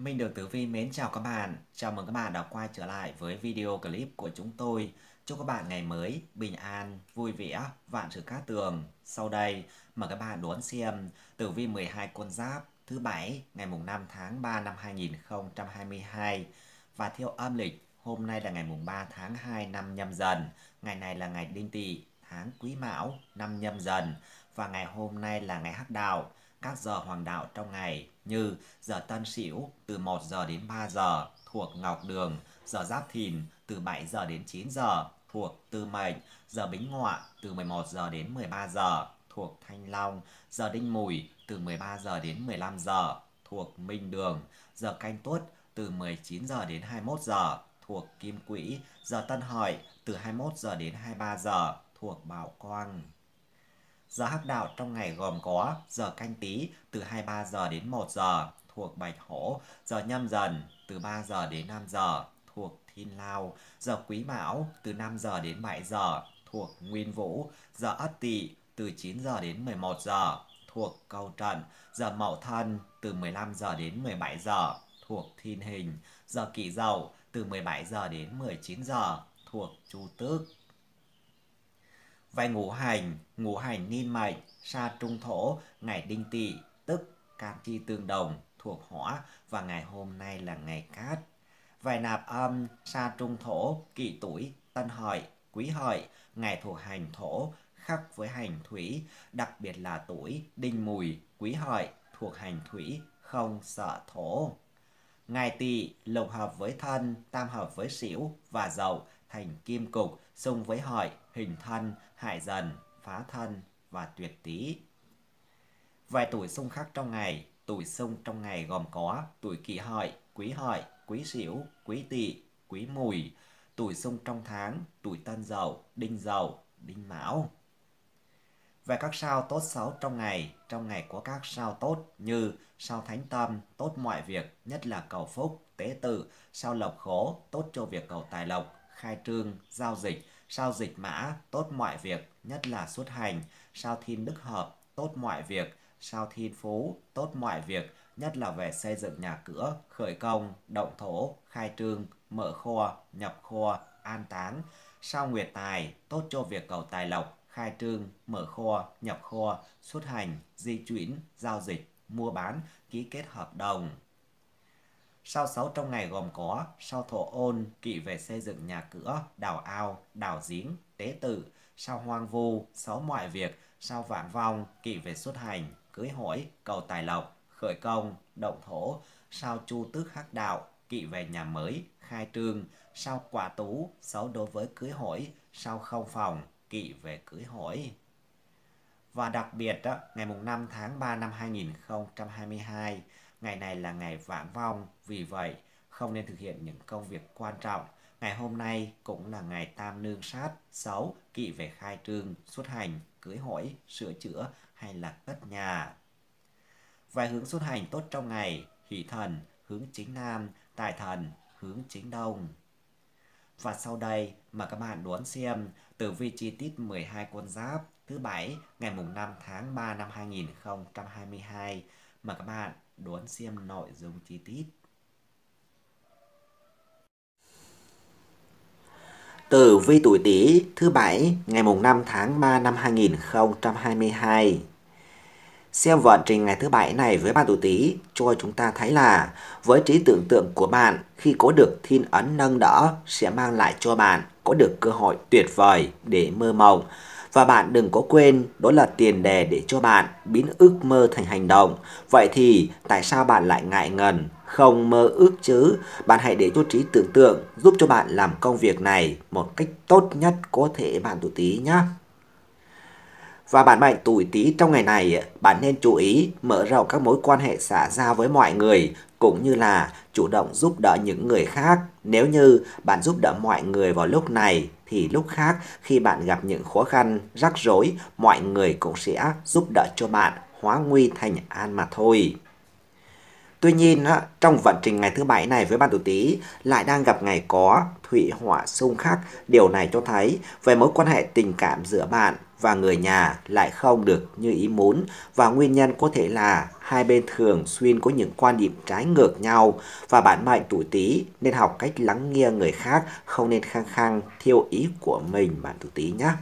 Minh được Tử Vi mến chào các bạn. Chào mừng các bạn đã quay trở lại với video clip của chúng tôi. Chúc các bạn ngày mới bình an, vui vẻ, vạn sự cát tường. Sau đây, mời các bạn đón xem Tử Vi 12 con giáp thứ bảy ngày mùng 5 tháng 3 năm 2022 và theo âm lịch hôm nay là ngày mùng 3 tháng 2 năm nhâm dần, ngày này là ngày đinh tỵ, tháng quý mão, năm nhâm dần và ngày hôm nay là ngày hắc đạo các giờ hoàng đạo trong ngày như giờ Tân Sửu từ 1 giờ đến 3 giờ thuộc Ngọc Đường, giờ Giáp Thìn từ 7 giờ đến 9 giờ thuộc Tư Mệnh, giờ Bính Ngọ từ 11 giờ đến 13 giờ thuộc Thanh Long, giờ Đinh Mùi từ 13 giờ đến 15 giờ thuộc Minh Đường, giờ Canh Tuất từ 19 giờ đến 21 giờ thuộc Kim Quỹ, giờ Tân Hợi từ 21 giờ đến 23 giờ thuộc Bảo Quang. Giờ hắc đạo trong ngày gồm có giờ canh tí từ 23 giờ đến 1 giờ thuộc Bạch Hổ, giờ nhâm dần từ 3 giờ đến 5 giờ thuộc Thiên Lao, giờ Quý Mão từ 5 giờ đến 7 giờ thuộc Nguyên Vũ, giờ Ất Tỵ từ 9 giờ đến 11 giờ thuộc Câu Trận, giờ Mậu Thân từ 15 giờ đến 17 giờ thuộc Thiên Hình, giờ Kỷ Dậu từ 17 giờ đến 19 giờ thuộc Chu Tước. Vay ngũ hành, ngũ hành niên mệnh, sa trung thổ, ngày đinh tỵ tức can chi tương đồng, thuộc hỏa và ngày hôm nay là ngày cát. Vài nạp âm, sa trung thổ, kỷ tuổi, tân hợi, quý hợi, ngày thuộc hành thổ, khắc với hành thủy, đặc biệt là tuổi đinh mùi, quý hợi, thuộc hành thủy, không sợ thổ. Ngày tỵ lục hợp với thân, tam hợp với xỉu và dậu thành kim cục, xung với hợi, hình thân, hại dần, phá thân và tuyệt tý. Vài tuổi xung khắc trong ngày, tuổi xung trong ngày gồm có tuổi kỷ hợi, quý hợi, quý sửu, quý tỵ, quý mùi, tuổi xung trong tháng, tuổi tân dậu, đinh dậu, đinh mão. Về các sao tốt xấu trong ngày, trong ngày có các sao tốt như sao thánh tâm, tốt mọi việc, nhất là cầu phúc, tế tự, sao lộc khố, tốt cho việc cầu tài lộc, khai trương, giao dịch, sao dịch mã, tốt mọi việc, nhất là xuất hành, sao thiên đức hợp, tốt mọi việc, sao thiên phú, tốt mọi việc, nhất là về xây dựng nhà cửa, khởi công, động thổ, khai trương, mở kho, nhập kho, an táng, sao nguyệt tài, tốt cho việc cầu tài lộc, khai trương, mở kho, nhập kho, xuất hành, di chuyển, giao dịch, mua bán, ký kết hợp đồng. Sao xấu trong ngày gồm có sao thổ ôn, kỵ về xây dựng nhà cửa, đào ao, đào giếng, tế tự, sao hoang vu, xấu mọi việc, sao vạn vong, kỵ về xuất hành, cưới hỏi, cầu tài lộc, khởi công, động thổ, sao chu tước hắc đạo, kỵ về nhà mới, khai trương, sao quả tú, xấu đối với cưới hỏi, sao không phòng, kỵ về cưới hỏi. Và đặc biệt đó, ngày mùng 5 tháng 3 năm 2022, Ngày này là ngày vãn vong, vì vậy không nên thực hiện những công việc quan trọng. Ngày hôm nay cũng là ngày tam nương sát, xấu, kỵ về khai trương, xuất hành, cưới hỏi, sửa chữa hay là cất nhà. Vài hướng xuất hành tốt trong ngày, hỷ thần, hướng chính nam, tài thần, hướng chính đông. Và sau đây mà các bạn đoán xem tử vi chi tiết 12 con giáp thứ bảy ngày mùng 5 tháng 3 năm 2022 mà các bạn đoán xem nội dung chi tiết. Tử vi tuổi Tý thứ bảy ngày mùng 5 tháng 3 năm 2022. Xem vận trình ngày thứ bảy này với bạn tuổi Tý cho chúng ta thấy là với trí tưởng tượng của bạn khi có được thiên ấn nâng đỡ sẽ mang lại cho bạn có được cơ hội tuyệt vời để mơ mộng và bạn đừng có quên, đó là tiền đề để cho bạn biến ước mơ thành hành động. Vậy thì tại sao bạn lại ngại ngần, không mơ ước chứ? Bạn hãy để cho trí tưởng tượng giúp cho bạn làm công việc này một cách tốt nhất có thể bạn tuổi tí nhé. Và bạn mệnh tuổi tí trong ngày này, bạn nên chú ý mở rộng các mối quan hệ xã giao với mọi người, cũng như là chủ động giúp đỡ những người khác. Nếu như bạn giúp đỡ mọi người vào lúc này thì lúc khác khi bạn gặp những khó khăn, rắc rối, mọi người cũng sẽ giúp đỡ cho bạn hóa nguy thành an mà thôi. Tuy nhiên, trong vận trình ngày thứ bảy này với bạn tuổi Tý lại đang gặp ngày có thủy hỏa xung khắc. Điều này cho thấy về mối quan hệ tình cảm giữa bạn và người nhà lại không được như ý muốn và nguyên nhân có thể là hai bên thường xuyên có những quan điểm trái ngược nhau và bạn mệnh tuổi Tý nên học cách lắng nghe người khác không nên khăng khăng theo ý của mình bạn tuổi Tý nhé.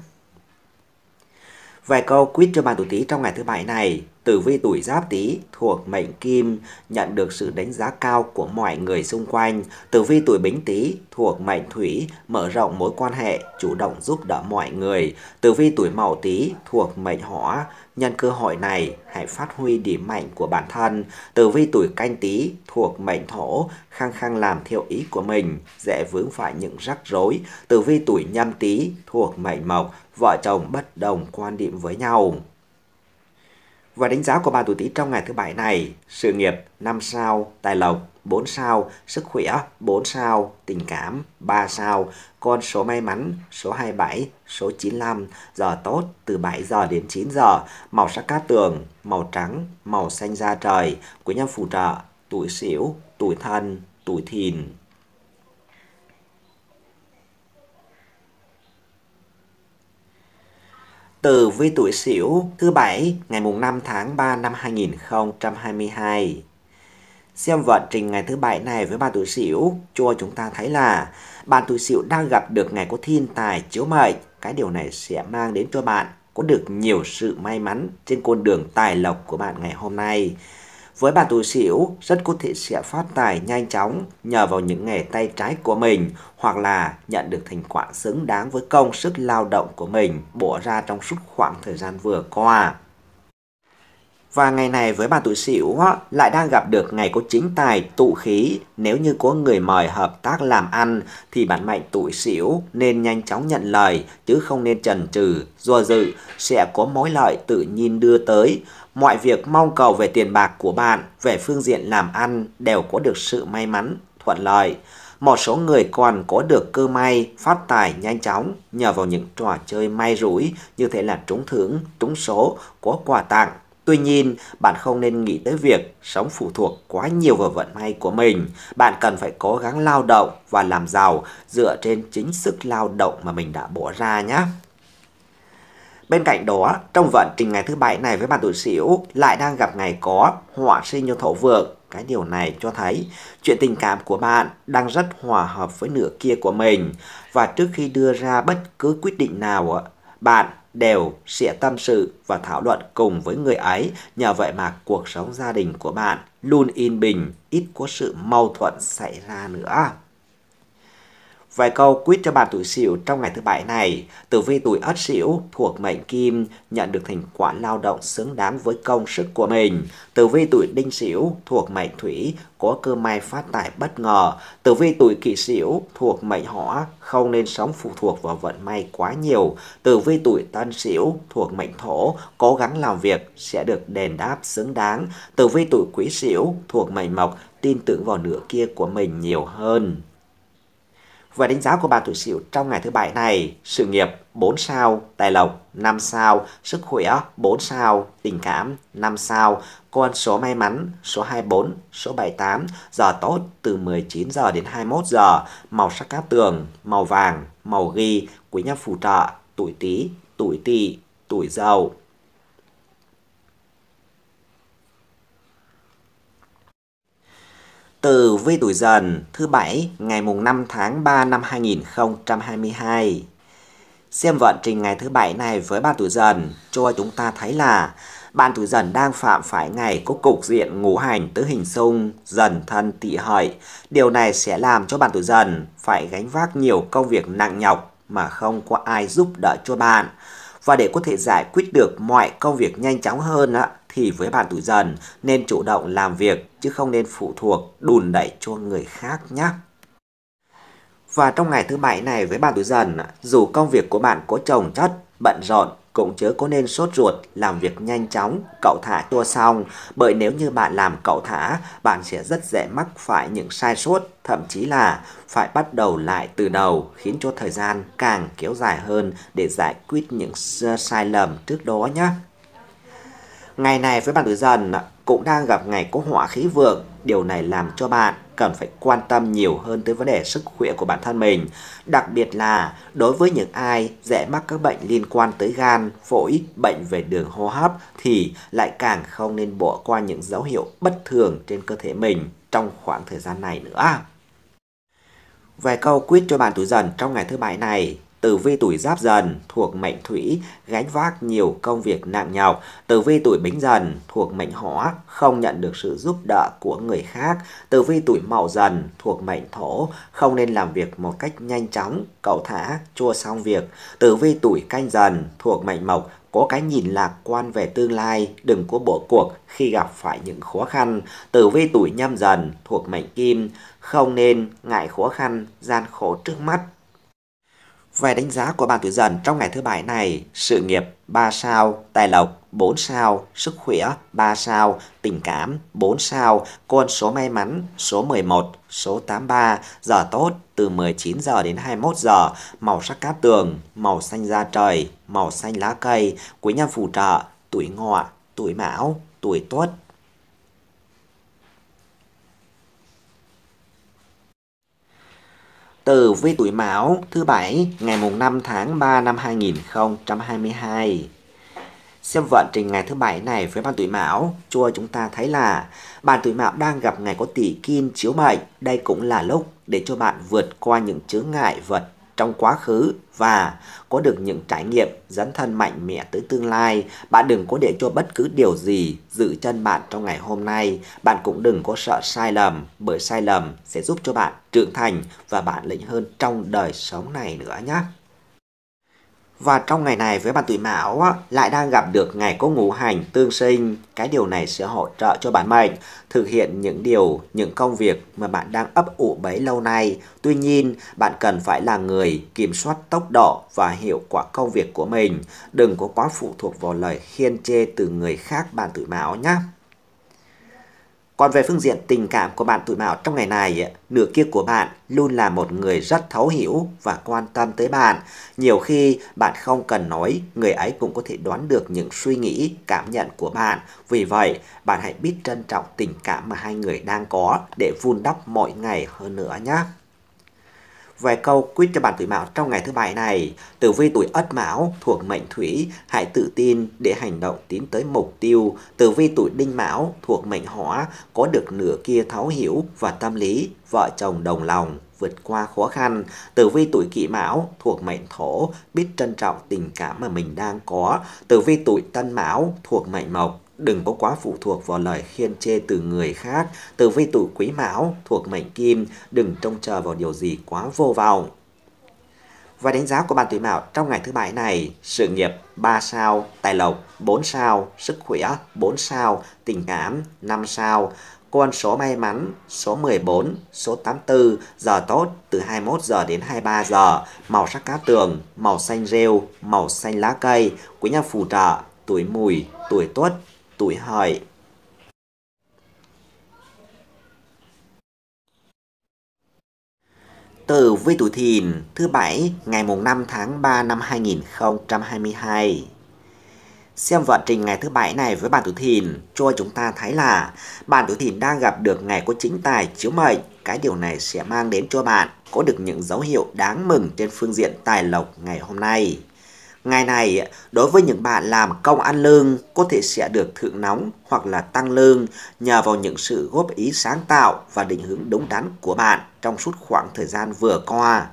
Vài câu quýt cho bạn tuổi Tý trong ngày thứ bảy này. Tử vi tuổi Giáp Tý thuộc mệnh Kim nhận được sự đánh giá cao của mọi người xung quanh. Tử vi tuổi Bính Tý thuộc mệnh Thủy mở rộng mối quan hệ, chủ động giúp đỡ mọi người. Tử vi tuổi Mậu Tý thuộc mệnh Hỏa nhân cơ hội này hãy phát huy điểm mạnh của bản thân. Tử vi tuổi Canh Tý thuộc mệnh Thổ khăng khăng làm theo ý của mình, dễ vướng phải những rắc rối. Tử vi tuổi Nhâm Tý thuộc mệnh Mộc vợ chồng bất đồng quan điểm với nhau. Và đánh giá của bạn tuổi Tý trong ngày thứ bảy này, sự nghiệp 5 sao, tài lộc 4 sao, sức khỏe 4 sao, tình cảm 3 sao, con số may mắn số 27, số 95, giờ tốt từ 7 giờ đến 9 giờ, màu sắc cát tường, màu trắng, màu xanh da trời, quý nhân phù trợ, tuổi sửu, tuổi thân, tuổi thìn. tử vi tuổi Sửu thứ bảy ngày mùng 5 tháng 3 năm 2022. Xem vận trình ngày thứ bảy này với bạn tuổi Sửu, cho chúng ta thấy là bạn tuổi Sửu đang gặp được ngày có thiên tài chiếu mệnh, cái điều này sẽ mang đến cho bạn có được nhiều sự may mắn trên con đường tài lộc của bạn ngày hôm nay. Với bà tuổi xỉu rất có thể sẽ phát tài nhanh chóng nhờ vào những nghề tay trái của mình hoặc là nhận được thành quả xứng đáng với công sức lao động của mình bỏ ra trong suốt khoảng thời gian vừa qua. Và ngày này với bà tuổi sửu lại đang gặp được ngày có chính tài tụ khí. Nếu như có người mời hợp tác làm ăn thì bản mệnh tuổi sửu nên nhanh chóng nhận lời chứ không nên chần chừ, do dự sẽ có mối lợi tự nhiên đưa tới. Mọi việc mong cầu về tiền bạc của bạn, về phương diện làm ăn đều có được sự may mắn, thuận lợi. Một số người còn có được cơ may, phát tài nhanh chóng nhờ vào những trò chơi may rủi như thế là trúng thưởng, trúng số, có quà tặng, Tuy nhiên, bạn không nên nghĩ tới việc sống phụ thuộc quá nhiều vào vận may của mình. Bạn cần phải cố gắng lao động và làm giàu dựa trên chính sức lao động mà mình đã bỏ ra nhé. Bên cạnh đó, trong vận trình ngày thứ bảy này với bạn tuổi Sửu lại đang gặp ngày có họa sinh cho thổ vượng. Cái điều này cho thấy chuyện tình cảm của bạn đang rất hòa hợp với nửa kia của mình và trước khi đưa ra bất cứ quyết định nào bạn đều sẽ tâm sự và thảo luận cùng với người ấy, nhờ vậy mà cuộc sống gia đình của bạn luôn yên bình, ít có sự mâu thuẫn xảy ra nữa. Vài câu quýt cho bạn tuổi Sửu trong ngày thứ bảy này, tử vi tuổi Ất Sửu thuộc mệnh Kim nhận được thành quả lao động xứng đáng với công sức của mình. Tử vi tuổi Đinh Sửu thuộc mệnh Thủy có cơ may phát tài bất ngờ. Tử vi tuổi Kỷ Sửu thuộc mệnh Hỏa không nên sống phụ thuộc vào vận may quá nhiều. Tử vi tuổi Tân Sửu thuộc mệnh Thổ cố gắng làm việc sẽ được đền đáp xứng đáng. Tử vi tuổi Quý Sửu thuộc mệnh Mộc tin tưởng vào nửa kia của mình nhiều hơn. Về đánh giá của bà tuổi Sửu trong ngày thứ bảy này, sự nghiệp 4 sao, tài lộc 5 sao, sức khỏe 4 sao, tình cảm 5 sao, con số may mắn số 24, số 78, giờ tốt từ 19 giờ đến 21 giờ, màu sắc cát tường, màu vàng, màu ghi, quý nhân phù trợ, tuổi Tý, tuổi Tỵ, tuổi Dậu. từ vi tuổi dần thứ bảy ngày mùng 5 tháng 3 năm 2022. Xem vận trình ngày thứ bảy này với bạn tuổi dần cho chúng ta thấy là bạn tuổi dần đang phạm phải ngày có cục diện ngũ hành tứ hình xung dần thân tỵ hợi. Điều này sẽ làm cho bạn tuổi dần phải gánh vác nhiều công việc nặng nhọc mà không có ai giúp đỡ cho bạn. Và để có thể giải quyết được mọi công việc nhanh chóng hơn á, thì với bạn tuổi dần nên chủ động làm việc chứ không nên phụ thuộc đùn đẩy cho người khác nhé. Và trong ngày thứ bảy này với bạn tuổi dần, dù công việc của bạn có chồng chất, bận rộn, cũng chớ có nên sốt ruột, làm việc nhanh chóng, cậu thả chua xong, bởi nếu như bạn làm cậu thả, bạn sẽ rất dễ mắc phải những sai sót, thậm chí là phải bắt đầu lại từ đầu, khiến cho thời gian càng kéo dài hơn để giải quyết những sai lầm trước đó nhé. Ngày này với bạn tuổi dần cũng đang gặp ngày có họa khí vượng. Điều này làm cho bạn cần phải quan tâm nhiều hơn tới vấn đề sức khỏe của bản thân mình. Đặc biệt là đối với những ai dễ mắc các bệnh liên quan tới gan, phổi, bệnh về đường hô hấp thì lại càng không nên bỏ qua những dấu hiệu bất thường trên cơ thể mình trong khoảng thời gian này nữa. Vài câu quyết cho bạn tuổi dần trong ngày thứ bảy này Tử vi tuổi giáp dần thuộc mệnh thủy, gánh vác nhiều công việc nặng nhọc. Tử vi tuổi bính dần thuộc mệnh hỏa, không nhận được sự giúp đỡ của người khác. Tử vi tuổi mậu dần thuộc mệnh thổ, không nên làm việc một cách nhanh chóng, cậu thả, chua xong việc. Tử vi tuổi canh dần thuộc mệnh mộc, có cái nhìn lạc quan về tương lai, đừng có bỏ cuộc khi gặp phải những khó khăn. Tử vi tuổi nhâm dần thuộc mệnh kim, không nên ngại khó khăn, gian khổ trước mắt về đánh giá của bạn tuổi dần trong ngày thứ bảy này, sự nghiệp 3 sao, tài lộc 4 sao, sức khỏe 3 sao, tình cảm 4 sao, con số may mắn số 11, số 83, giờ tốt từ 19 giờ đến 21 giờ, màu sắc cát tường, màu xanh da trời, màu xanh lá cây, quý nhân phù trợ, tuổi ngọ, tuổi mão, tuổi tuất, Tử vi tuổi Mão thứ Bảy ngày mùng 5 tháng 3 năm 2022. Xem vận trình ngày thứ Bảy này với bạn tuổi Mão, chua chúng ta thấy là bạn tuổi Mão đang gặp ngày có tỷ kim chiếu mệnh. Đây cũng là lúc để cho bạn vượt qua những chướng ngại vật trong quá khứ và có được những trải nghiệm dấn thân mạnh mẽ tới tương lai. Bạn đừng có để cho bất cứ điều gì giữ chân bạn trong ngày hôm nay. Bạn cũng đừng có sợ sai lầm bởi sai lầm sẽ giúp cho bạn trưởng thành và bản lĩnh hơn trong đời sống này nữa nhé. Và trong ngày này với bạn tuổi mão á, lại đang gặp được ngày có ngũ hành tương sinh. Cái điều này sẽ hỗ trợ cho bạn mệnh thực hiện những điều, những công việc mà bạn đang ấp ủ bấy lâu nay. Tuy nhiên, bạn cần phải là người kiểm soát tốc độ và hiệu quả công việc của mình. Đừng có quá phụ thuộc vào lời khiên chê từ người khác bạn tuổi mão nhé. Còn về phương diện tình cảm của bạn tuổi mão trong ngày này, nửa kia của bạn luôn là một người rất thấu hiểu và quan tâm tới bạn. Nhiều khi bạn không cần nói, người ấy cũng có thể đoán được những suy nghĩ, cảm nhận của bạn. Vì vậy, bạn hãy biết trân trọng tình cảm mà hai người đang có để vun đắp mọi ngày hơn nữa nhé. Vài câu quyết cho bản tuổi mão trong ngày thứ bảy này. Tử vi tuổi ất mão thuộc mệnh thủy, hãy tự tin để hành động tiến tới mục tiêu. Tử vi tuổi đinh mão thuộc mệnh hỏa, có được nửa kia thấu hiểu và tâm lý, vợ chồng đồng lòng vượt qua khó khăn. Tử vi tuổi kỷ mão thuộc mệnh thổ, biết trân trọng tình cảm mà mình đang có. Tử vi tuổi tân mão thuộc mệnh mộc, đừng có quá phụ thuộc vào lời khiên chê từ người khác, từ vi tụ quý mão thuộc mệnh kim, đừng trông chờ vào điều gì quá vô vọng. Và đánh giá của bạn tuổi mão trong ngày thứ bảy này, sự nghiệp 3 sao, tài lộc 4 sao, sức khỏe 4 sao, tình cảm 5 sao, con số may mắn số 14, số 84, giờ tốt từ 21 giờ đến 23 giờ, màu sắc cá tường, màu xanh rêu, màu xanh lá cây, quý nhân phù trợ, tuổi mùi, tuổi tuất, tuổi hợi. Tử vi tuổi thìn thứ bảy ngày mùng 5 tháng 3 năm 2022. Xem vận trình ngày thứ bảy này với bản tuổi thìn cho chúng ta thấy là bạn tuổi thìn đang gặp được ngày có chính tài chiếu mệnh. Cái điều này sẽ mang đến cho bạn có được những dấu hiệu đáng mừng trên phương diện tài lộc ngày hôm nay. Ngày này, đối với những bạn làm công ăn lương có thể sẽ được thưởng nóng hoặc là tăng lương nhờ vào những sự góp ý sáng tạo và định hướng đúng đắn của bạn trong suốt khoảng thời gian vừa qua.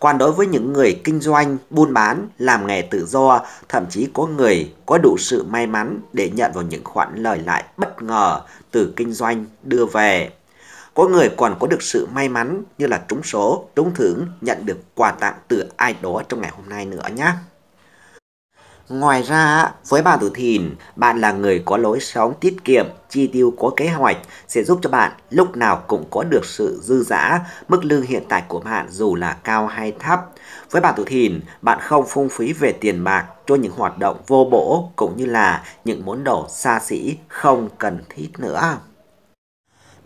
Còn đối với những người kinh doanh, buôn bán, làm nghề tự do, thậm chí có người có đủ sự may mắn để nhận vào những khoản lời lại bất ngờ từ kinh doanh đưa về. Có người còn có được sự may mắn như là trúng số, trúng thưởng, nhận được quà tặng từ ai đó trong ngày hôm nay nữa nhé. Ngoài ra, với bạn tuổi thìn, bạn là người có lối sống tiết kiệm, chi tiêu có kế hoạch sẽ giúp cho bạn lúc nào cũng có được sự dư dả, mức lương hiện tại của bạn dù là cao hay thấp. Với bạn tuổi thìn, bạn không phung phí về tiền bạc cho những hoạt động vô bổ cũng như là những món đồ xa xỉ không cần thiết nữa.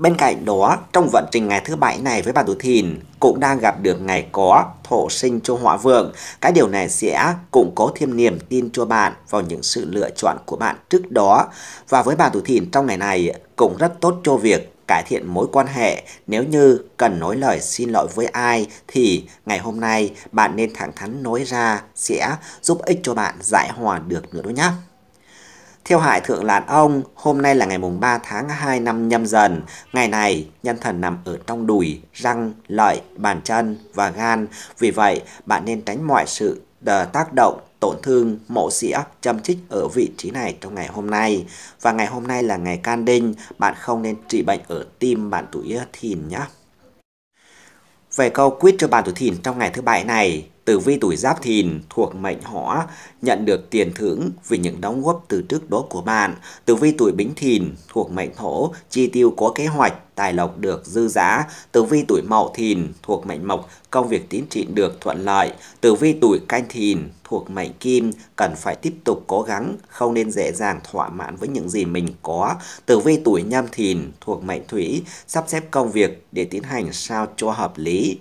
Bên cạnh đó, trong vận trình ngày thứ bảy này với bà tuổi Thìn cũng đang gặp được ngày có thổ sinh cho họa vượng. Cái điều này sẽ củng cố thêm niềm tin cho bạn vào những sự lựa chọn của bạn trước đó. Và với bà tuổi Thìn trong ngày này cũng rất tốt cho việc cải thiện mối quan hệ. Nếu như cần nói lời xin lỗi với ai thì ngày hôm nay bạn nên thẳng thắn nói ra sẽ giúp ích cho bạn giải hòa được nữa đó nhé. Theo hại thượng lạn ông, hôm nay là ngày mùng 3 tháng 2 năm nhâm dần. Ngày này, nhân thần nằm ở trong đùi, răng, lợi, bàn chân và gan. Vì vậy, bạn nên tránh mọi sự ờ, tác động tổn thương, mổ xỉa, châm chích ở vị trí này trong ngày hôm nay. Và ngày hôm nay là ngày can đinh, bạn không nên trị bệnh ở tim bạn tuổi thìn nhé. Về câu quyết cho bàn tuổi thìn trong ngày thứ bảy này, tử vi tuổi giáp thìn thuộc mệnh hỏa nhận được tiền thưởng vì những đóng góp từ trước đó của bạn. Tử vi tuổi bính thìn thuộc mệnh thổ chi tiêu có kế hoạch tài lộc được dư giá, tử vi tuổi mậu thìn thuộc mệnh mộc, công việc tiến triển được thuận lợi, tử vi tuổi canh thìn thuộc mệnh kim cần phải tiếp tục cố gắng, không nên dễ dàng thỏa mãn với những gì mình có. Tử vi tuổi nhâm thìn thuộc mệnh thủy, sắp xếp công việc để tiến hành sao cho hợp lý.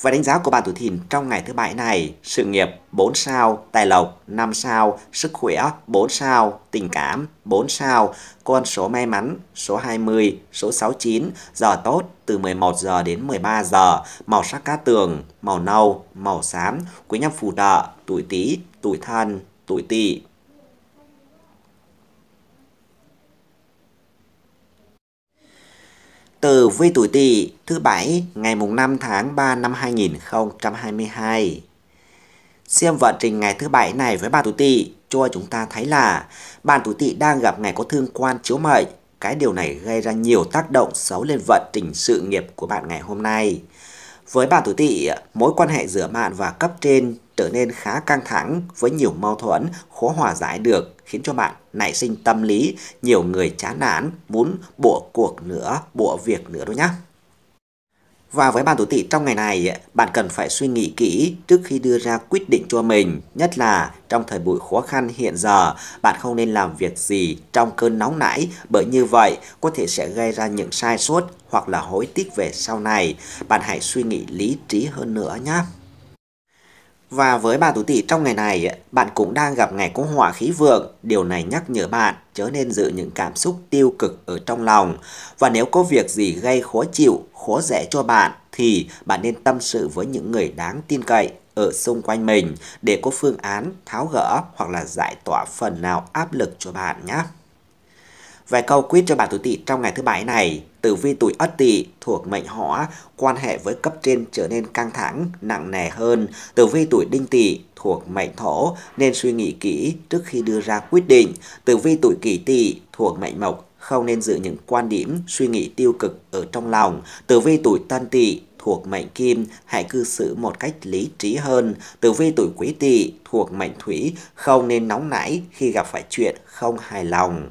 Và đánh giá của bạn tuổi thìn trong ngày thứ bảy này, sự nghiệp 4 sao, tài lộc 5 sao, sức khỏe 4 sao, tình cảm 4 sao, con số may mắn số 20, số 69, giờ tốt từ 11 giờ đến 13 giờ, màu sắc cá tường, màu nâu, màu xám, quý nhân phù trợ, tuổi tý, tuổi thân, tuổi tỵ. tử vi tuổi Tỵ thứ bảy ngày mùng 5 tháng 3 năm 2022. Xem vận trình ngày thứ bảy này với bạn tuổi Tỵ cho chúng ta thấy là bạn tuổi Tỵ đang gặp ngày có thương quan chiếu mệnh. Cái điều này gây ra nhiều tác động xấu lên vận trình sự nghiệp của bạn ngày hôm nay. Với bạn tuổi Tỵ, mối quan hệ giữa bạn và cấp trên trở nên khá căng thẳng với nhiều mâu thuẫn khó hòa giải được khiến cho bạn nảy sinh tâm lý nhiều người chán nản muốn bộ cuộc nữa, bộ việc nữa đó nhé. Và với bạn tuổi tỵ trong ngày này, bạn cần phải suy nghĩ kỹ trước khi đưa ra quyết định cho mình, nhất là trong thời buổi khó khăn hiện giờ, bạn không nên làm việc gì trong cơn nóng nảy, bởi như vậy có thể sẽ gây ra những sai sót hoặc là hối tiếc về sau này. Bạn hãy suy nghĩ lý trí hơn nữa nhé. Và với bà tuổi tỵ trong ngày này, bạn cũng đang gặp ngày cung hỏa khí vượng. Điều này nhắc nhở bạn chớ nên giữ những cảm xúc tiêu cực ở trong lòng. Và nếu có việc gì gây khó chịu, khó dễ cho bạn, thì bạn nên tâm sự với những người đáng tin cậy ở xung quanh mình để có phương án tháo gỡ hoặc là giải tỏa phần nào áp lực cho bạn nhé vài câu quyết cho bạn tuổi tỵ trong ngày thứ bảy này, tử vi tuổi ất tỵ thuộc mệnh hỏa, quan hệ với cấp trên trở nên căng thẳng, nặng nề hơn. Tử vi tuổi đinh tỵ thuộc mệnh thổ nên suy nghĩ kỹ trước khi đưa ra quyết định. Tử vi tuổi kỷ tỵ thuộc mệnh mộc không nên giữ những quan điểm, suy nghĩ tiêu cực ở trong lòng. Tử vi tuổi tân tỵ thuộc mệnh kim, hãy cư xử một cách lý trí hơn. Tử vi tuổi quý tỵ thuộc mệnh thủy, không nên nóng nảy khi gặp phải chuyện không hài lòng.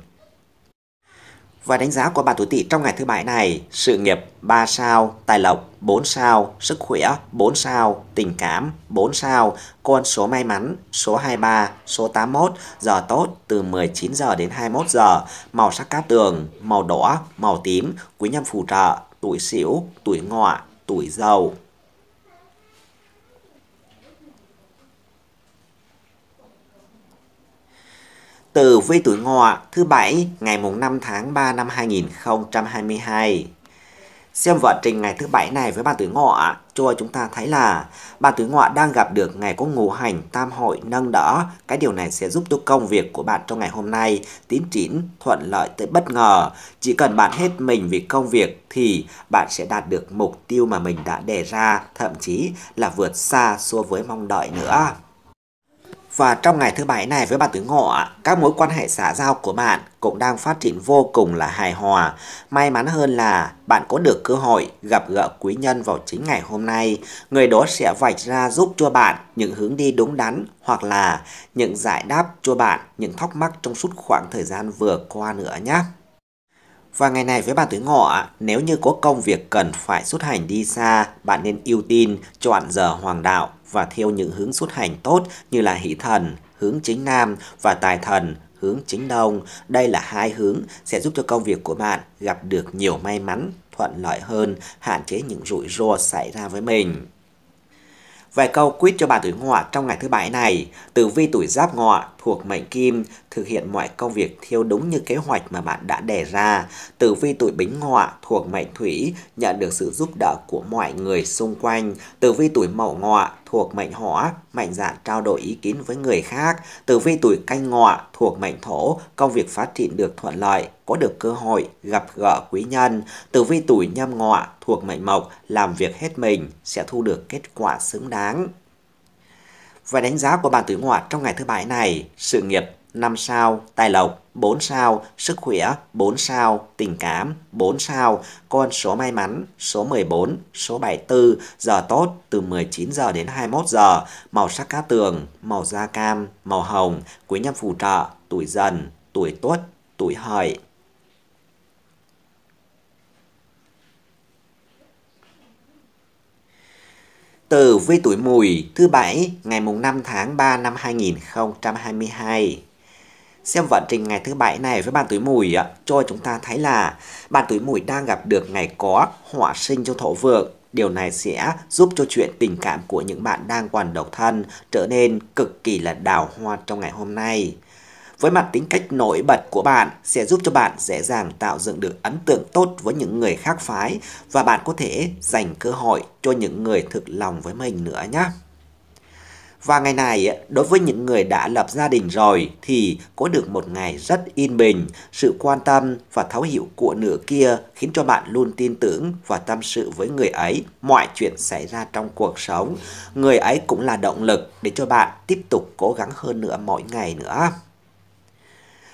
Và đánh giá của bạn tuổi tỵ trong ngày thứ bảy này, sự nghiệp 3 sao, tài lộc 4 sao, sức khỏe 4 sao, tình cảm 4 sao, con số may mắn số 23, số 81, giờ tốt từ 19 giờ đến 21 giờ, màu sắc cát tường, màu đỏ, màu tím, quý nhân phù trợ, tuổi sửu, tuổi ngọ, tuổi dầu. Tử vi tuổi ngọ thứ bảy ngày mùng 5 tháng 3 năm 2022. Xem vận trình ngày thứ bảy này với bạn tuổi ngọ cho chúng ta thấy là bạn tuổi ngọ đang gặp được ngày có ngũ hành tam hội nâng đỡ. Cái điều này sẽ giúp cho công việc của bạn trong ngày hôm nay tiến triển thuận lợi tới bất ngờ. Chỉ cần bạn hết mình vì công việc thì bạn sẽ đạt được mục tiêu mà mình đã đề ra, thậm chí là vượt xa so với mong đợi nữa. Và trong ngày thứ bảy này với bạn tử ngọ, các mối quan hệ xã giao của bạn cũng đang phát triển vô cùng là hài hòa. May mắn hơn là bạn có được cơ hội gặp gỡ quý nhân vào chính ngày hôm nay. Người đó sẽ vạch ra giúp cho bạn những hướng đi đúng đắn hoặc là những giải đáp cho bạn những thắc mắc trong suốt khoảng thời gian vừa qua nữa nhé. Và ngày này với bà tuổi ngọ, nếu như có công việc cần phải xuất hành đi xa, bạn nên ưu tiên chọn giờ hoàng đạo và theo những hướng xuất hành tốt như là hỷ thần, hướng chính nam và tài thần, hướng chính đông. Đây là hai hướng sẽ giúp cho công việc của bạn gặp được nhiều may mắn, thuận lợi hơn, hạn chế những rủi ro xảy ra với mình. Vài câu quyết cho bạn tuổi ngọ trong ngày thứ bảy này, tử vi tuổi giáp ngọ thuộc mệnh kim thực hiện mọi công việc theo đúng như kế hoạch mà bạn đã đề ra. Tử vi tuổi Bính Ngọ thuộc mệnh Thủy nhận được sự giúp đỡ của mọi người xung quanh. Tử vi tuổi Mậu Ngọ thuộc mệnh Hỏa mạnh dạn trao đổi ý kiến với người khác. Tử vi tuổi Canh Ngọ thuộc mệnh Thổ công việc phát triển được thuận lợi có được cơ hội gặp gỡ quý nhân. Tử vi tuổi Nhâm Ngọ thuộc mệnh Mộc làm việc hết mình sẽ thu được kết quả xứng đáng. Và đánh giá của bạn tuổi ngọ trong ngày thứ bảy này, sự nghiệp 5 sao, tài lộc 4 sao, sức khỏe 4 sao, tình cảm 4 sao, con số may mắn số 14, số 74, giờ tốt từ 19 giờ đến 21 giờ, màu sắc cá tường, màu da cam, màu hồng, quý nhân phù trợ, tuổi dần, tuổi tuất, tuổi hợi. Từ vi tuổi mùi thứ bảy ngày mùng 5 tháng 3 năm 2022 xem vận trình ngày thứ bảy này với bàn tuổi mùi cho chúng ta thấy là bàn tuổi mùi đang gặp được ngày có hỏa sinh trong thổ vượng. Điều này sẽ giúp cho chuyện tình cảm của những bạn đang còn độc thân trở nên cực kỳ là đào hoa trong ngày hôm nay. Với mặt tính cách nổi bật của bạn sẽ giúp cho bạn dễ dàng tạo dựng được ấn tượng tốt với những người khác phái và bạn có thể dành cơ hội cho những người thực lòng với mình nữa nhé. Và ngày này, đối với những người đã lập gia đình rồi thì có được một ngày rất yên bình, sự quan tâm và thấu hiểu của nửa kia khiến cho bạn luôn tin tưởng và tâm sự với người ấy mọi chuyện xảy ra trong cuộc sống. Người ấy cũng là động lực để cho bạn tiếp tục cố gắng hơn nữa mỗi ngày nữa.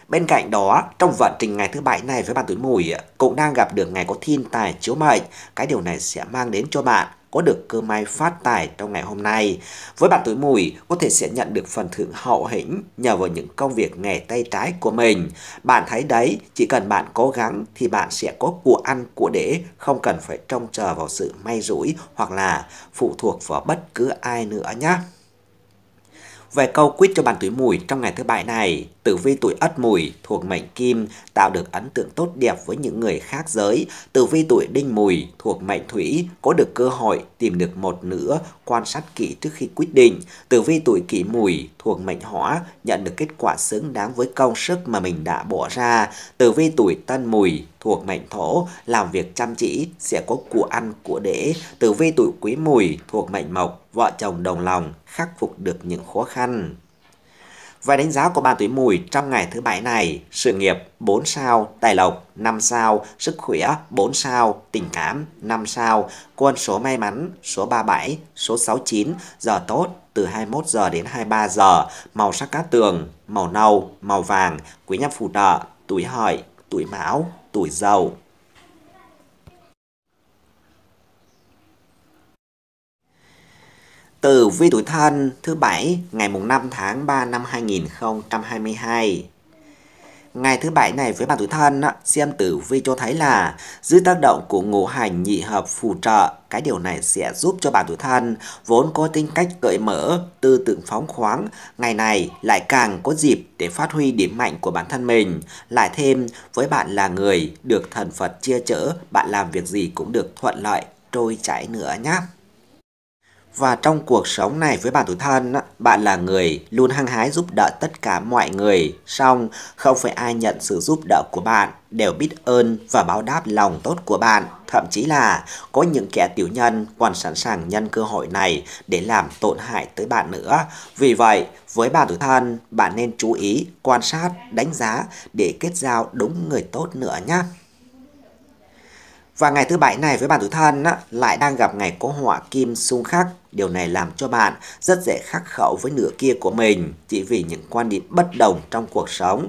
Bên cạnh đó, trong vận trình ngày thứ bảy này với bạn tuổi mùi cũng đang gặp được ngày có thiên tài chiếu mệnh. Cái điều này sẽ mang đến cho bạn có được cơ may phát tài trong ngày hôm nay. Với bạn tuổi mùi, có thể sẽ nhận được phần thưởng hậu hĩnh nhờ vào những công việc nghề tay trái của mình. Bạn thấy đấy, chỉ cần bạn cố gắng thì bạn sẽ có của ăn của để, không cần phải trông chờ vào sự may rủi hoặc là phụ thuộc vào bất cứ ai nữa nhé. Về câu quyết cho bàn tuổi mùi trong ngày thứ bảy này, tử vi tuổi ất mùi thuộc mệnh kim tạo được ấn tượng tốt đẹp với những người khác giới. Tử vi tuổi đinh mùi thuộc mệnh thủy có được cơ hội tìm được một nửa quan sát kỹ trước khi quyết định. Tử vi tuổi kỷ mùi thuộc mệnh hỏa nhận được kết quả xứng đáng với công sức mà mình đã bỏ ra. Tử vi tuổi tân mùi thuộc mệnh thổ làm việc chăm chỉ sẽ có của ăn của để. Tử vi tuổi quý mùi thuộc mệnh mộc vợ chồng đồng lòng khắc phục được những khó khăn. Và đánh giá của bạn tuổi mùi trong ngày thứ bảy này, sự nghiệp 4 sao, tài lộc 5 sao, sức khỏe 4 sao, tình cảm 5 sao, quân số may mắn số 37, số 69, giờ tốt từ 21 giờ đến 23 giờ, màu sắc cát tường, màu nâu, màu vàng, quý nhân phù trợ, tuổi hợi, tuổi mão, tuổi dậu. Tử vi tuổi thân thứ bảy ngày mùng 5 tháng 3 năm 2022. Ngày thứ bảy này với bạn tuổi thân xem tử vi cho thấy là dưới tác động của ngũ hành nhị hợp phù trợ, cái điều này sẽ giúp cho bạn tuổi thân vốn có tính cách cởi mở, tư tưởng phóng khoáng, ngày này lại càng có dịp để phát huy điểm mạnh của bản thân mình, lại thêm với bạn là người được thần Phật chia chở, bạn làm việc gì cũng được thuận lợi, trôi chảy nữa nhé. Và trong cuộc sống này với bạn tuổi thân, bạn là người luôn hăng hái giúp đỡ tất cả mọi người. song không phải ai nhận sự giúp đỡ của bạn đều biết ơn và báo đáp lòng tốt của bạn. Thậm chí là có những kẻ tiểu nhân còn sẵn sàng nhân cơ hội này để làm tổn hại tới bạn nữa. Vì vậy, với bạn tuổi thân, bạn nên chú ý, quan sát, đánh giá để kết giao đúng người tốt nữa nhé. Và ngày thứ bảy này với bạn tuổi thân á, lại đang gặp ngày có họa kim xung khắc. Điều này làm cho bạn rất dễ khắc khẩu với nửa kia của mình chỉ vì những quan điểm bất đồng trong cuộc sống.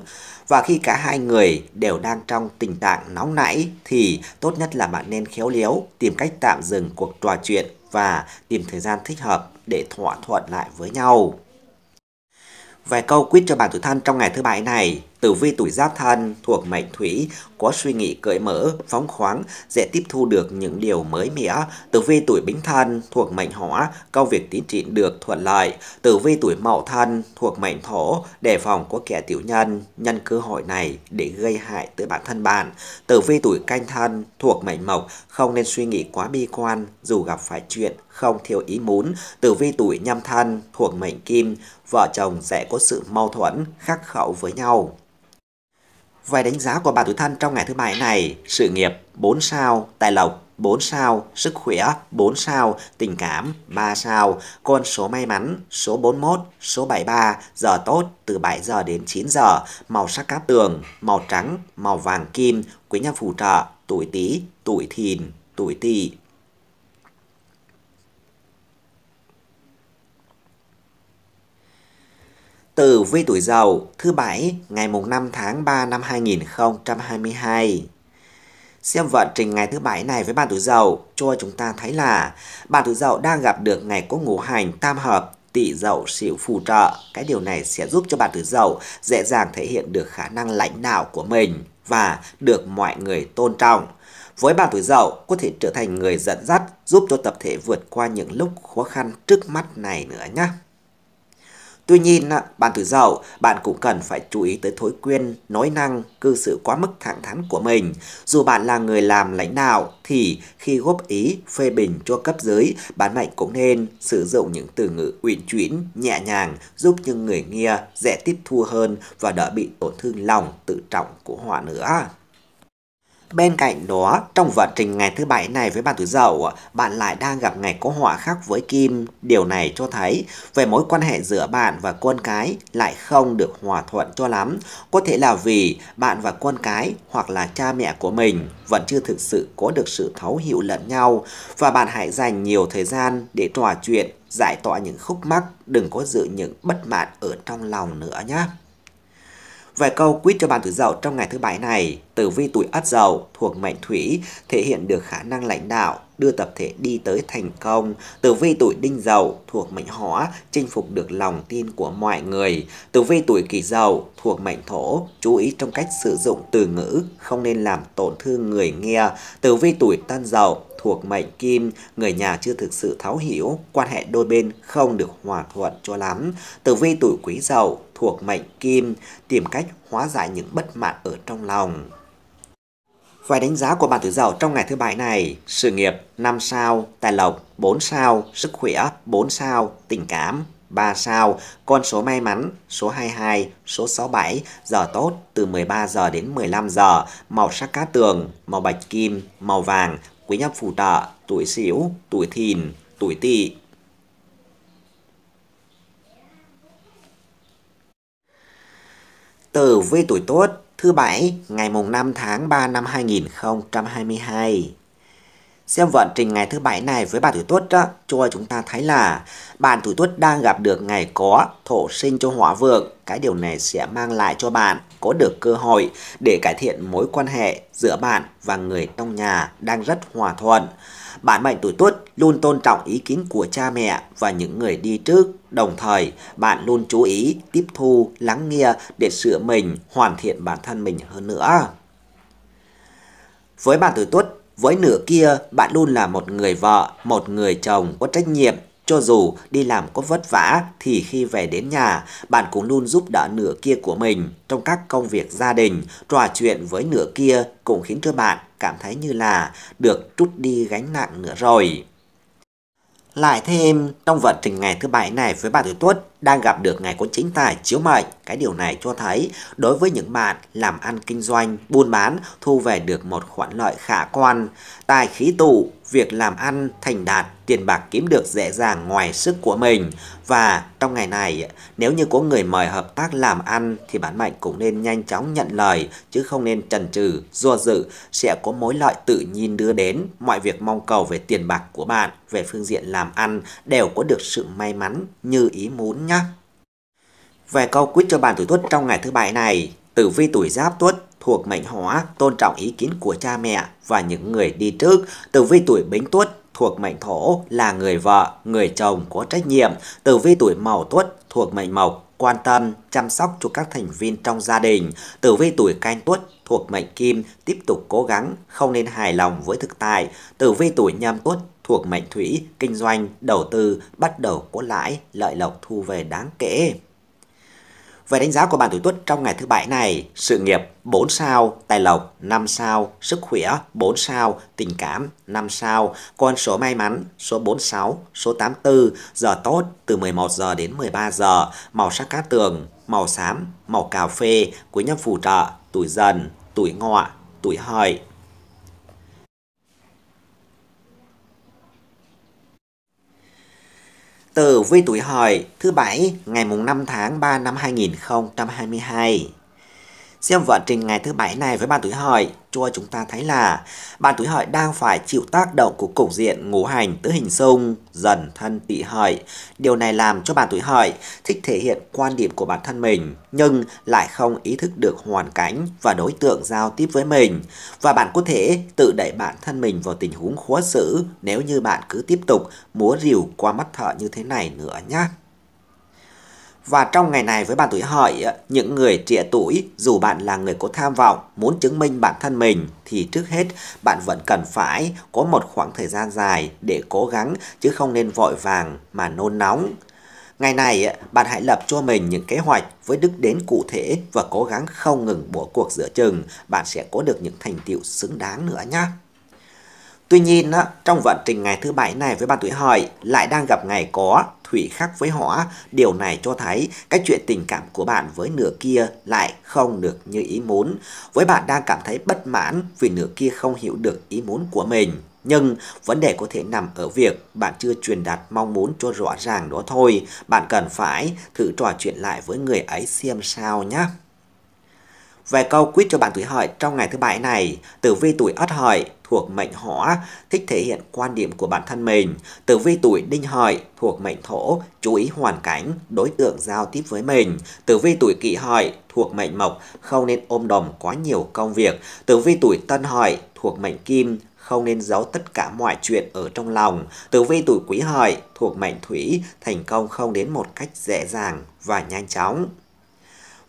Và khi cả hai người đều đang trong tình trạng nóng nảy thì tốt nhất là bạn nên khéo léo tìm cách tạm dừng cuộc trò chuyện và tìm thời gian thích hợp để thỏa thuận lại với nhau. Vài câu quyết cho bạn tuổi thân trong ngày thứ bảy này Tử vi tuổi giáp thân thuộc mệnh thủy, có suy nghĩ cởi mở, phóng khoáng, dễ tiếp thu được những điều mới mẻ. Tử vi tuổi bính thân thuộc mệnh hỏa, công việc tiến triển được thuận lợi. Tử vi tuổi mậu thân thuộc mệnh thổ, đề phòng có kẻ tiểu nhân, nhân cơ hội này để gây hại tới bản thân bạn. Tử vi tuổi canh thân thuộc mệnh mộc, không nên suy nghĩ quá bi quan dù gặp phải chuyện không theo ý muốn. Tử vi tuổi nhâm thân thuộc mệnh kim, vợ chồng sẽ có sự mâu thuẫn, khắc khẩu với nhau. Vài đánh giá của bà tuổi thân trong ngày thứ bảy này, sự nghiệp 4 sao, tài lộc 4 sao, sức khỏe 4 sao, tình cảm 3 sao, con số may mắn số 41, số 73, giờ tốt từ 7 giờ đến 9 giờ, màu sắc cát tường, màu trắng, màu vàng kim, quý nhân phù trợ, tuổi tý, tuổi thìn, tuổi tỵ. Tử vi tuổi Dậu thứ bảy ngày mùng 5 tháng 3 năm 2022. Xem vận trình ngày thứ bảy này với bạn tuổi Dậu cho chúng ta thấy là bạn tuổi Dậu đang gặp được ngày có ngũ hành tam hợp tỵ dậu sửu phù trợ. Cái điều này sẽ giúp cho bạn tuổi Dậu dễ dàng thể hiện được khả năng lãnh đạo của mình và được mọi người tôn trọng. Với bạn tuổi Dậu có thể trở thành người dẫn dắt giúp cho tập thể vượt qua những lúc khó khăn trước mắt này nữa nhé. Tuy nhiên, bạn tuổi dậu, bạn cũng cần phải chú ý tới thói quen, nói năng, cư xử quá mức thẳng thắn của mình. Dù bạn là người làm lãnh đạo, thì khi góp ý, phê bình cho cấp dưới, bạn mạnh cũng nên sử dụng những từ ngữ uyển chuyển, nhẹ nhàng, giúp những người nghe dễ tiếp thu hơn và đỡ bị tổn thương lòng tự trọng của họ nữa. Bên cạnh đó, trong vận trình ngày thứ bảy này với bạn tuổi dậu, bạn lại đang gặp ngày có họa khác với kim. Điều này cho thấy về mối quan hệ giữa bạn và con cái lại không được hòa thuận cho lắm. Có thể là vì bạn và con cái hoặc là cha mẹ của mình vẫn chưa thực sự có được sự thấu hiểu lẫn nhau và bạn hãy dành nhiều thời gian để trò chuyện, giải tỏa những khúc mắc, đừng có giữ những bất mãn ở trong lòng nữa nhé. Vài câu quýt cho bàn tuổi dậu trong ngày thứ bảy này, tử vi tuổi ất dậu thuộc mệnh thủy thể hiện được khả năng lãnh đạo, đưa tập thể đi tới thành công. Tử vi tuổi đinh dậu thuộc mệnh hỏa, chinh phục được lòng tin của mọi người. Tử vi tuổi kỷ dậu thuộc mệnh thổ, chú ý trong cách sử dụng từ ngữ, không nên làm tổn thương người nghe. Tử vi tuổi tân dậu thuộc mệnh kim, người nhà chưa thực sự thấu hiểu, quan hệ đôi bên không được hòa thuận cho lắm. Tử vi tuổi quý dậu thuộc mệnh kim, tìm cách hóa giải những bất mãn ở trong lòng. Vài đánh giá của bạn tử giàu trong ngày thứ bảy này, sự nghiệp 5 sao, tài lộc 4 sao, sức khỏe 4 sao, tình cảm 3 sao, con số may mắn số 22, số 67, giờ tốt từ 13 giờ đến 15 giờ, màu sắc cá tường, màu bạch kim, màu vàng, quý nhân phù trợ, tuổi sửu, tuổi thìn, tuổi tỵ. Tử vi tuổi tốt thứ bảy ngày mùng 5 tháng 3 năm 2022. Xem vận trình ngày thứ bảy này với bạn tuổi tuất đó, cho chúng ta thấy là bạn tuổi tuất đang gặp được ngày có thổ sinh cho hỏa vượng. Cái điều này sẽ mang lại cho bạn có được cơ hội để cải thiện mối quan hệ giữa bạn và người trong nhà đang rất hòa thuận. Bạn mệnh tuổi Tuất luôn tôn trọng ý kiến của cha mẹ và những người đi trước. Đồng thời, bạn luôn chú ý, tiếp thu, lắng nghe để sửa mình, hoàn thiện bản thân mình hơn nữa. Với bạn tuổi Tuất, với nửa kia, bạn luôn là một người vợ, một người chồng có trách nhiệm, cho dù đi làm có vất vả thì khi về đến nhà, bạn cũng luôn giúp đỡ nửa kia của mình trong các công việc gia đình, trò chuyện với nửa kia cũng khiến cho bạn cảm thấy như là được trút đi gánh nặng nữa rồi. Lại thêm, trong vận trình ngày thứ bảy này với bà tuổi tuất đang gặp được ngày có chính tài chiếu mệnh cái điều này cho thấy đối với những bạn làm ăn kinh doanh, buôn bán thu về được một khoản lợi khả quan, tài khí tụ, việc làm ăn thành đạt, tiền bạc kiếm được dễ dàng ngoài sức của mình. Và trong ngày này, nếu như có người mời hợp tác làm ăn thì bản mệnh cũng nên nhanh chóng nhận lời chứ không nên chần chừ, do dự sẽ có mối lợi tự nhiên đưa đến. Mọi việc mong cầu về tiền bạc của bạn về phương diện làm ăn đều có được sự may mắn như ý muốn nhé. Về câu quyết cho bàn tuổi tuất trong ngày thứ bảy này, tử vi tuổi giáp tuất thuộc mệnh hóa, tôn trọng ý kiến của cha mẹ và những người đi trước. Tử vi tuổi bính tuất thuộc mệnh thổ là người vợ, người chồng có trách nhiệm. Tử vi tuổi mậu tuất thuộc mệnh mộc, quan tâm, chăm sóc cho các thành viên trong gia đình. Tử vi tuổi canh tuất thuộc mệnh kim, tiếp tục cố gắng, không nên hài lòng với thực tại. Tử vi tuổi nhâm tuất thuộc mệnh thủy, kinh doanh, đầu tư, bắt đầu có lãi, lợi lộc thu về đáng kể. Về đánh giá của bạn tuổi Tuất trong ngày thứ bảy này, sự nghiệp 4 sao, tài lộc 5 sao, sức khỏe 4 sao, tình cảm 5 sao, con số may mắn số 46, số 84, giờ tốt từ 11 giờ đến 13 giờ, màu sắc cát tường, màu xám, màu cà phê, quý nhân phù trợ, tuổi dần, tuổi ngọ, tuổi hợi. Từ Vi Tuổi Hợi thứ Bảy ngày mùng 5 tháng 3 năm 2022 Xem vận trình ngày thứ bảy này với bạn tuổi hợi, cho chúng ta thấy là bạn tuổi hợi đang phải chịu tác động của cục diện ngũ hành tứ hình xung dần thân tỵ hợi. Điều này làm cho bạn tuổi hợi thích thể hiện quan điểm của bản thân mình nhưng lại không ý thức được hoàn cảnh và đối tượng giao tiếp với mình và bạn có thể tự đẩy bản thân mình vào tình huống khó xử nếu như bạn cứ tiếp tục múa rìu qua mắt thợ như thế này nữa nhé. Và trong ngày này với bạn tuổi hỏi ờ, những người trẻ tuổi, dù bạn là người có tham vọng, muốn chứng minh bản thân mình, thì trước hết bạn vẫn cần phải có một khoảng thời gian dài để cố gắng, chứ không nên vội vàng mà nôn nóng. Ngày này, ờ, bạn hãy lập cho mình những kế hoạch với đức đến cụ thể và cố gắng không ngừng bỏ cuộc giữa chừng, bạn sẽ có được những thành tiệu xứng đáng nữa nhé. Tuy nhiên, ờ, trong vận trình ngày thứ bảy này với bạn tuổi hỏi lại đang gặp ngày có thủy khác với họ, điều này cho thấy cái chuyện tình cảm của bạn với nửa kia lại không được như ý muốn. Với bạn đang cảm thấy bất mãn vì nửa kia không hiểu được ý muốn của mình. Nhưng vấn đề có thể nằm ở việc bạn chưa truyền đạt mong muốn cho rõ ràng đó thôi. Bạn cần phải thử trò chuyện lại với người ấy xem sao nhé. Về câu quýt cho bạn tuổi hợi trong ngày thứ bảy này, tử vi tuổi ất hợi thuộc mệnh hỏa thích thể hiện quan điểm của bản thân mình, tử vi tuổi đinh hợi thuộc mệnh thổ chú ý hoàn cảnh, đối tượng giao tiếp với mình, tử vi tuổi kỷ hợi thuộc mệnh mộc không nên ôm đồng quá nhiều công việc, tử vi tuổi tân hợi thuộc mệnh kim không nên giấu tất cả mọi chuyện ở trong lòng. Tử vi tuổi quý hợi thuộc mệnh thủy, thành công không đến một cách dễ dàng và nhanh chóng.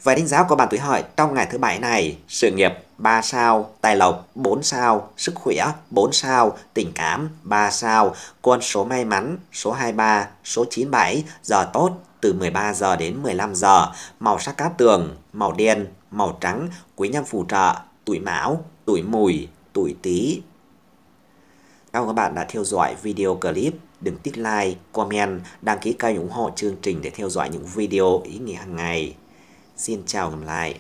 Về đánh giá của bạn tuổi hợi trong ngày thứ bảy này, sự nghiệp 3 sao, tài lộc 4 sao, sức khỏe 4 sao, tình cảm 3 sao, con số may mắn số 23, số 97, giờ tốt từ 13 giờ đến 15 giờ, màu sắc cát tường, màu đen, màu trắng, quý nhân phù trợ, tuổi mão, tuổi mùi, tuổi tý. Cảm ơn các bạn đã theo dõi video clip. Đừng tích like, comment, đăng ký kênh ủng hộ chương trình để theo dõi những video ý nghĩa hàng ngày. Xin chào gặp lại